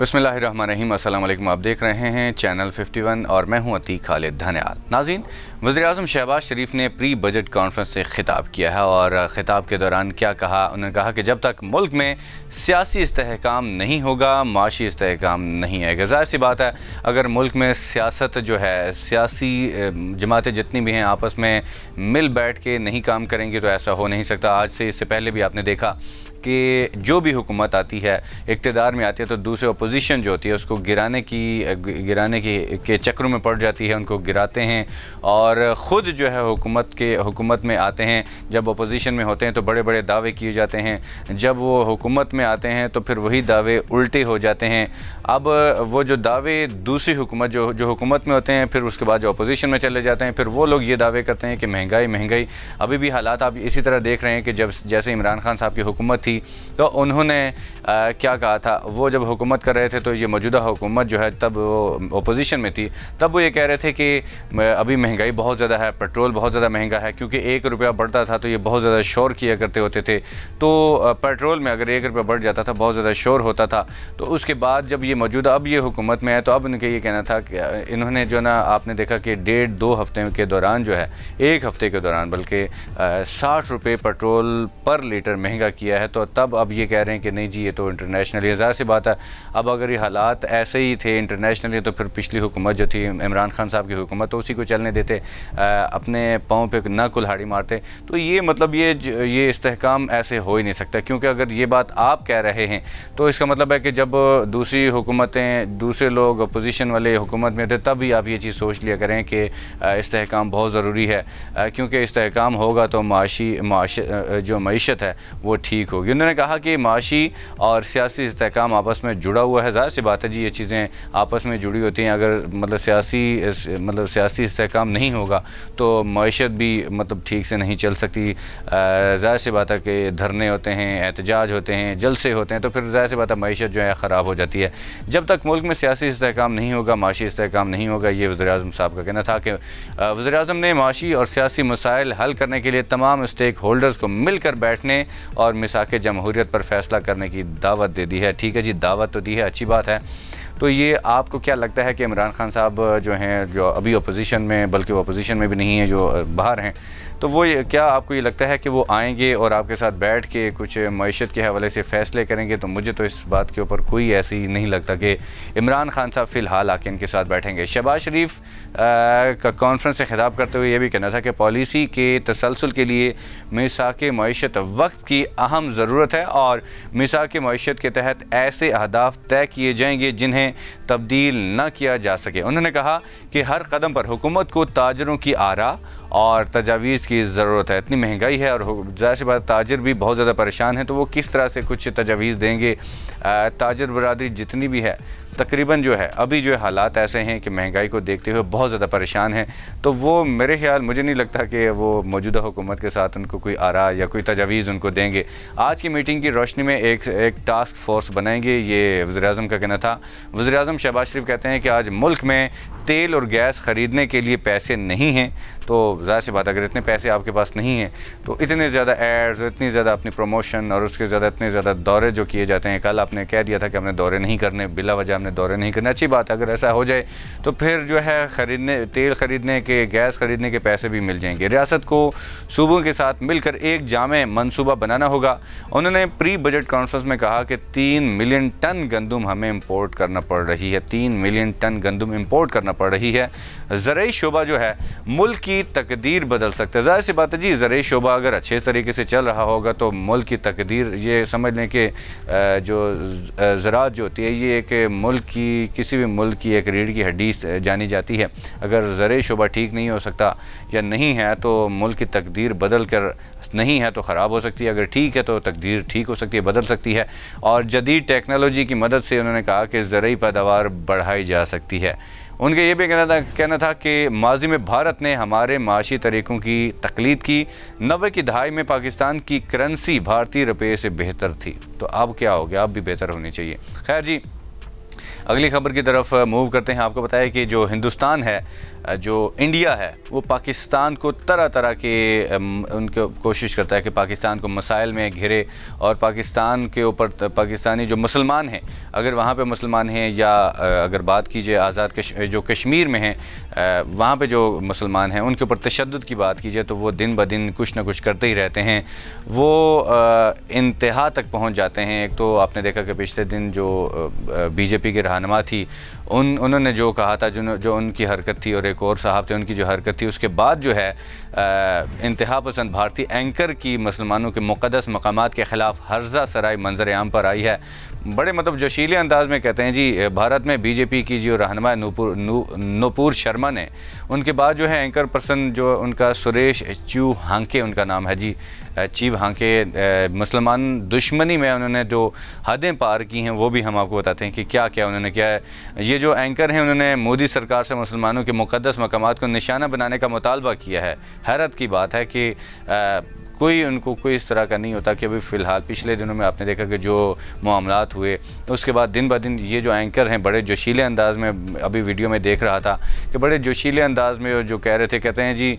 बसमिलीम असल आप देख रहे हैं चैनल 51 और मैं हूं अतीक खालिद धन्याल नाजीन वजी अजम शहबाज शरीफ ने प्री बजट कॉन्फ्रेंस से खिताब किया है और ख़िताब के दौरान क्या कहा उन्होंने कहा कि जब तक मुल्क में सियासी इसकाम नहीं होगा माशी इसकाम नहीं आएगा जाहिर सी बात है अगर मुल्क में सियासत जो है सियासी जमातें जितनी भी हैं आपस में मिल बैठ के नहीं काम करेंगी तो ऐसा हो नहीं सकता आज से इससे पहले भी आपने देखा कि जो भी हुकूमत आती है इकतदार में आती है तो दूसरे अपोजिशन जो होती है उसको गिराने की गिराने की के चक्रों में पड़ जाती है उनको गिराते हैं और और ख़ुद जो है हुकूमत के हुकूमत में आते हैं जब अपोजिशन में होते हैं तो बड़े बड़े दावे किए जाते हैं जब वो हुकूमत में आते हैं तो फिर वही दावे उल्टे हो जाते हैं अब वो जो दावे दूसरी हुकूमत जो जो हुकूमत में होते हैं फिर उसके बाद जो अपोजिशन में चले जाते हैं फिर वो लोग ये दावे करते हैं कि महंगाई महंगाई अभी भी हालात आप इसी तरह देख रहे हैं कि जब जैसे इमरान खान साहब की हुकूमत थी तो उन्होंने आ, क्या कहा था वो जब हुकूमत कर रहे थे तो ये मौजूदा हुकूमत जो है तब वो अपोजिशन में थी तब वो ये कह रहे थे कि अभी महंगाई बहुत ज़्यादा है पेट्रोल बहुत ज़्यादा महंगा है क्योंकि एक रुपया बढ़ता था तो ये बहुत ज़्यादा शोर किया करते होते थे तो पेट्रोल में अगर एक रुपया बढ़ जाता था बहुत ज़्यादा शोर होता था तो उसके बाद जब ये मौजूदा अब ये हुकूमत में है तो अब इनका ये कहना था कि इन्होंने जो ना आपने देखा कि डेढ़ दो हफ्ते के दौरान जो है एक हफ्ते के दौरान बल्कि साठ रुपये पेट्रोल पर लीटर महंगा किया है तो तब अब ये कह रहे हैं कि नहीं जी ये तो इंटरनेशनली हज़ार सी बात है अब अगर ये हालात ऐसे ही थे इंटरनेशनली तो फिर पिछली हुकूमत जो थी इमरान खान साहब की हुकूमत तो उसी को चलने देते अपने पाँव पे ना कुल्हाड़ी मारते तो ये मतलब ये ये इस्तेकाम ऐसे हो ही नहीं सकता क्योंकि अगर ये बात आप कह रहे हैं तो इसका मतलब है कि जब दूसरी हुकूमतें दूसरे लोग अपोजिशन वाले हुकूमत में थे तब भी आप ये चीज़ सोच लिया करें कि इसकाम बहुत ज़रूरी है क्योंकि इस्तेकाम होगा तो माशी माश जो मीशत है वो ठीक होगी उन्होंने कहा कि माशी और सियासी इसकाम आपस में जुड़ा हुआ है ज़ाहिर सी बात है जी ये चीज़ें आपस में जुड़ी होती हैं अगर मतलब सियासी मतलब सियासी इस्तेकाम नहीं होगा तो मीशत भी मतलब ठीक से नहीं चल सकती ज़ाहिर सी बात है कि धरने होते हैं एहतजाज होते हैं जलसे होते हैं तो फिर ज़ाहिर सी बात है मीशत जो है ख़राब हो जाती है जब तक मुल्क में सियासी इसकाम नहीं होगा माशी इसकाम नहीं होगा ये वज़ी अजम साहब का कहना था कि वजर अजम ने माशी और सियासी मसाइल हल करने के लिए तमाम स्टेक होल्डर्स को मिलकर बैठने और मिसाक जमहूरीत पर फैसला करने की दावत दे दी है ठीक है जी दावत तो दी है अच्छी बात है तो ये आपको क्या लगता है कि इमरान खान साहब जो हैं जो अभी अपोजिशन में बल्कि वो अपोजिशन में भी नहीं है जो बाहर हैं तो वो क्या आपको ये लगता है कि वो आएंगे और आपके साथ बैठ के कुछ मीशत के हवाले से फ़ैसले करेंगे तो मुझे तो इस बात के ऊपर कोई ऐसी नहीं लगता कि इमरान खान साहब फ़िलहाल आके इनके साथ बैठेंगे शहबाज शरीफ का कॉन्फ्रेंस से खिताब करते हुए ये भी कहना था कि पॉलिसी के तसलसल के लिए मिसा के मीशत वक्त की अहम ज़रूरत है और मिसा के मीशत के तहत ऐसे अहदाफ तय किए जाएंगे जिन्हें में तब्दील न किया जा सके उन्होंने कहा कि हर कदम पर हुकूमत को ताजरों की आरा और तजावीज़ की ज़रूरत है इतनी महंगाई है और ज़ाहिर सी बात ताजर भी बहुत ज़्यादा परेशान है तो वो किस तरह से कुछ तजावीज़ देंगे ताजर बरदरी जितनी भी है तकरीबन जो है अभी जो है हालात ऐसे हैं कि महंगाई को देखते हुए बहुत ज़्यादा परेशान हैं तो वो मेरे ख्याल मुझे नहीं लगता कि वो मौजूदा हुकूमत के साथ उनको कोई आरा या कोई तजावीज़ उनको देंगे आज की मीटिंग की रोशनी में एक एक टास्क फोर्स बनाएंगे ये वज़ी अजम का कहना था वज़ी अजम शहबाज शरीफ कहते हैं कि आज मुल्क में तेल और गैस ख़रीदने के लिए पैसे नहीं हैं तो ज़ाहिर सी बात अगर इतने पैसे आपके पास नहीं है तो इतने ज़्यादा एड्स इतनी ज़्यादा अपनी प्रमोशन और उसके ज़्यादा इतने ज़्यादा दौरे जो किए जाते हैं कल आपने कह दिया था कि हमने दौरे नहीं करने बिला वजह हमने दौरे नहीं करने अच्छी बात अगर ऐसा हो जाए तो फिर जो है ख़रीदने तेल ख़रीदने के गैस ख़रीदने के पैसे भी मिल जाएंगे रियासत को सूबों के साथ मिलकर एक जाम मनसूबा बनाना होगा उन्होंने प्री बजट कॉन्फ्रेंस में कहा कि तीन मिलियन टन गंदम हमें इम्पोर्ट करना पड़ रही है तीन मिलियन टन गंदम इम्पोर्ट करना पड़ रही है ज़रूरी शुबा जो है मुल्क की की तकदीर बदल सकता है जाहिर सी बात है जी ज़रिए शोबा अगर अच्छे तरीके से चल रहा होगा तो मुल्क की तकदीर ये समझ लें कि जो ज़रात जो होती है ये एक मुल्क की किसी भी मुल्क की एक रीढ़ की हड्डी जानी जाती है अगर ज़र शोबा ठीक नहीं हो सकता या नहीं है तो मुल्क की तकदीर बदल कर नहीं है तो ख़राब हो सकती है अगर ठीक है तो तकदीर ठीक हो सकती है बदल सकती है और जदीद टेक्नोलॉजी की मदद से उन्होंने कहा कि ज़रूरी पैदावार बढ़ाई जा सकती है उनके ये भी कहना था कहना था कि माजी में भारत ने हमारे माशी तरीक़ों की तकलीद की नबे की दहाई में पाकिस्तान की करेंसी भारतीय रुपये से बेहतर थी तो अब क्या हो गया अब भी बेहतर होनी चाहिए खैर जी अगली खबर की तरफ मूव करते हैं आपको बताया कि जो हिंदुस्तान है जो इंडिया है वो पाकिस्तान को तरह तरह के उनके कोशिश करता है कि पाकिस्तान को मसाइल में घिरे और पाकिस्तान के ऊपर पाकिस्तानी जो मुसलमान हैं अगर वहाँ पे मुसलमान हैं या अगर बात कीजिए आज़ाद कश, जो कश्मीर में हैं वहाँ पे जो मुसलमान हैं उनके ऊपर तशद की बात कीजिए तो वो दिन ब दिन कुछ ना कुछ करते ही रहते हैं वो इंतहा तक पहुँच जाते हैं एक तो आपने देखा कि पिछले दिन जो बीजेपी के रहनमा थी उन उन्होंने जो कहा था जो जो उनकी हरकत थी और एक और साहब थे उनकी जो हरकत थी उसके बाद जो है इंतहा पसंद भारतीय एंकर की मुसलमानों के मुकदस मकाम के ख़िलाफ़ हर्जा सराय मंजर आम पर आई है बड़े मतलब जोशीले अंदाज में कहते हैं जी भारत में बीजेपी की जो रहनमा नूपुर नू, नूपुर शर्मा ने उनके बाद जो है एंकर पर्सन जो उनका सुरेश चू हांके उनका नाम है जी चीव हांके मुसलमान दुश्मनी में उन्होंने जो हदें पार की हैं वो भी हम आपको बताते हैं कि क्या क्या उन्होंने उन्होंने किया है ये जो एंकर हैं उन्होंने मोदी सरकार से मुसलमानों के मुकदस मकाम को निशाना बनाने का मुतालबा किया है हैरत की बात है कि आ, कोई उनको कोई इस तरह का नहीं होता कि अभी फ़िलहाल पिछले दिनों में आपने देखा कि जो मामला हुए उसके बाद दिन ब दिन ये जो एंकर हैं बड़े जोशीले अंदाज में अभी वीडियो में देख रहा था कि बड़े जोशीले अंदाज में जो कह रहे थे कहते हैं जी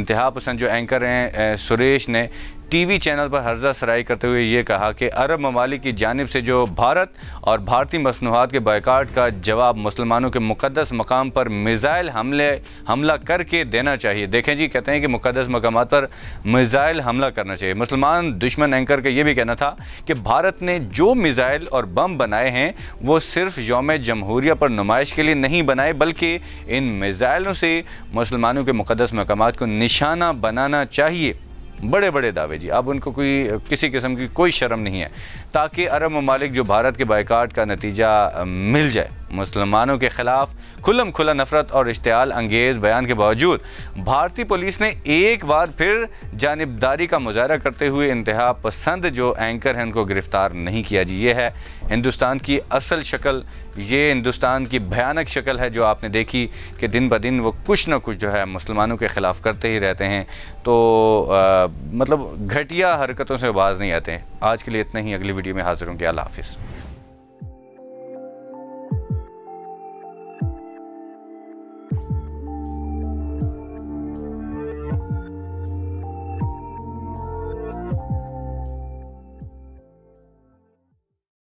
इंतहा पसंद जो एंकर हैं सुरेश ने टीवी चैनल पर हर्जा सराई करते हुए ये कहा कि अरब ममालिक की जानब से जो भारत और भारतीय मसनूआत के बायकाट का जवाब मुसलमानों के मुकदस मकाम पर मिज़ाइल हमले हमला करके देना चाहिए देखें जी कहते हैं कि मुकदस मकाम पर मिज़ाइल हमला करना चाहिए मुसलमान दुश्मन एंकर का ये भी कहना था कि भारत ने जो मिज़ाइल और बम बनाए हैं वो सिर्फ योम जमहूरिया पर नुमाइश के लिए नहीं बनाए बल्कि इन मिज़ाइलों से मुसलमानों के मुकदस मकाम को निशाना बनाना चाहिए बड़े बड़े दावे जी अब उनको कोई किसी किस्म की कोई शर्म नहीं है ताकि अरब ममालिक जो भारत के बायकाट का नतीजा मिल जाए मुसलमानों के खिलाफ खुलम खुला नफरत और इश्तेल अंगेज़ बयान के बावजूद भारतीय पुलिस ने एक बार फिर जानबदारी का मुजाहरा करते हुए इंतहा पसंद जो एंकर हैं उनको गिरफ्तार नहीं किया जी ये है हिंदुस्तान की असल शक्ल ये हिंदुस्तान की भयानक शक्ल है जो आपने देखी कि दिन ब दिन वो कुछ ना कुछ जो है मुसलमानों के ख़िलाफ़ करते ही रहते हैं तो आ, मतलब घटिया हरकतों से बाज नहीं आते हैं आज के लिए इतना ही अगली वीडियो में हाजिर होंगे अल्लाह हाफिज़